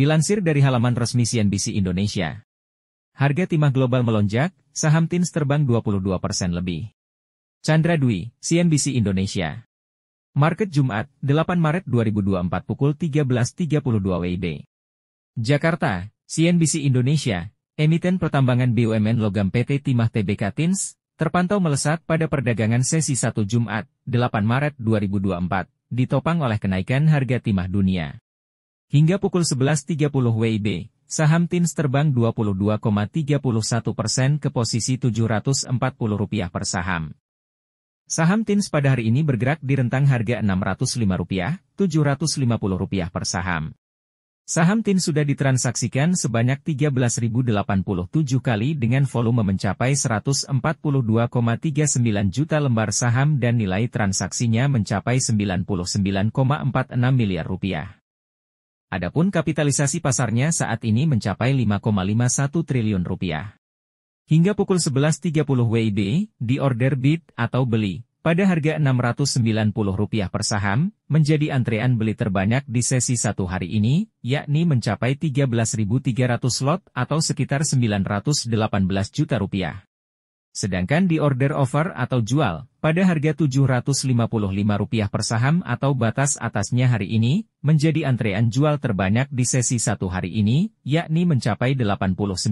Dilansir dari halaman resmi CNBC Indonesia. Harga timah global melonjak, saham TINS terbang 22% persen lebih. Chandra Dwi, CNBC Indonesia. Market Jumat, 8 Maret 2024 pukul 13.32 WIB. Jakarta, CNBC Indonesia, emiten pertambangan BUMN logam PT Timah TBK Tins, terpantau melesat pada perdagangan sesi 1 Jumat, 8 Maret 2024, ditopang oleh kenaikan harga timah dunia. Hingga pukul 11.30 WIB, saham TINS terbang 22,31 persen ke posisi Rp740 per saham. Saham TINS pada hari ini bergerak di rentang harga Rp605-750 per saham. Saham TIN sudah ditransaksikan sebanyak 13.087 kali dengan volume mencapai 142,39 juta lembar saham dan nilai transaksinya mencapai 99,46 miliar rupiah. Adapun kapitalisasi pasarnya saat ini mencapai 5,51 triliun rupiah. Hingga pukul 11.30 WIB, di order bid atau beli, pada harga Rp690 per saham, menjadi antrean beli terbanyak di sesi satu hari ini, yakni mencapai 13.300 lot atau sekitar 918 juta rupiah. Sedangkan di order over atau jual, pada harga Rp755 per saham atau batas atasnya hari ini, menjadi antrean jual terbanyak di sesi satu hari ini, yakni mencapai 89.028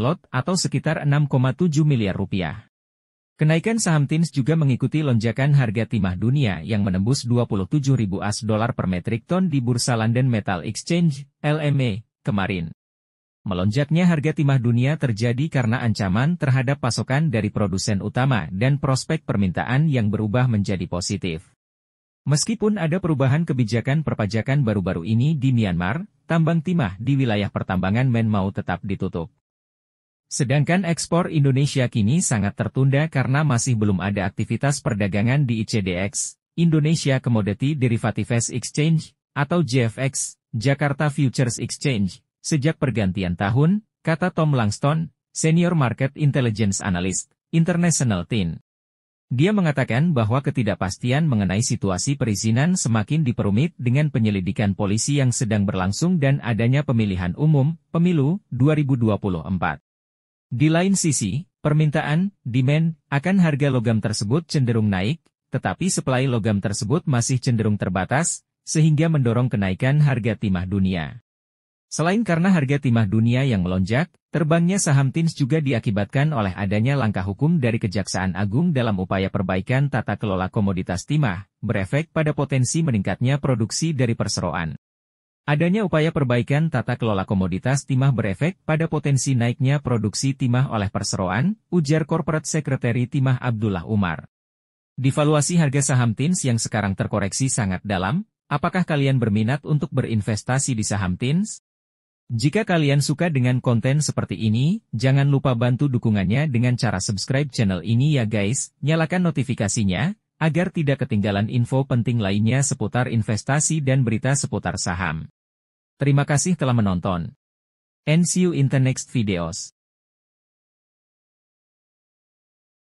lot atau sekitar 6,7 miliar rupiah. Kenaikan saham TINS juga mengikuti lonjakan harga timah dunia yang menembus 27.000 as dolar per metrik ton di Bursa London Metal Exchange, LME, kemarin. Melonjaknya harga timah dunia terjadi karena ancaman terhadap pasokan dari produsen utama dan prospek permintaan yang berubah menjadi positif. Meskipun ada perubahan kebijakan perpajakan baru-baru ini di Myanmar, tambang timah di wilayah pertambangan Menmau tetap ditutup. Sedangkan ekspor Indonesia kini sangat tertunda karena masih belum ada aktivitas perdagangan di ICDX, Indonesia Commodity Derivatives Exchange, atau JFX, Jakarta Futures Exchange, Sejak pergantian tahun, kata Tom Langston, Senior Market Intelligence Analyst, International Team. Dia mengatakan bahwa ketidakpastian mengenai situasi perizinan semakin diperumit dengan penyelidikan polisi yang sedang berlangsung dan adanya pemilihan umum, pemilu, 2024. Di lain sisi, permintaan, demand, akan harga logam tersebut cenderung naik, tetapi supply logam tersebut masih cenderung terbatas, sehingga mendorong kenaikan harga timah dunia. Selain karena harga timah dunia yang melonjak, terbangnya saham TINS juga diakibatkan oleh adanya langkah hukum dari Kejaksaan Agung dalam upaya perbaikan tata kelola komoditas timah, berefek pada potensi meningkatnya produksi dari perseroan. Adanya upaya perbaikan tata kelola komoditas timah berefek pada potensi naiknya produksi timah oleh perseroan, ujar Corporate Secretary Timah Abdullah Umar. Divaluasi harga saham TINS yang sekarang terkoreksi sangat dalam, apakah kalian berminat untuk berinvestasi di saham TINS? Jika kalian suka dengan konten seperti ini, jangan lupa bantu dukungannya dengan cara subscribe channel ini ya guys, nyalakan notifikasinya, agar tidak ketinggalan info penting lainnya seputar investasi dan berita seputar saham. Terima kasih telah menonton. And see you in the next videos.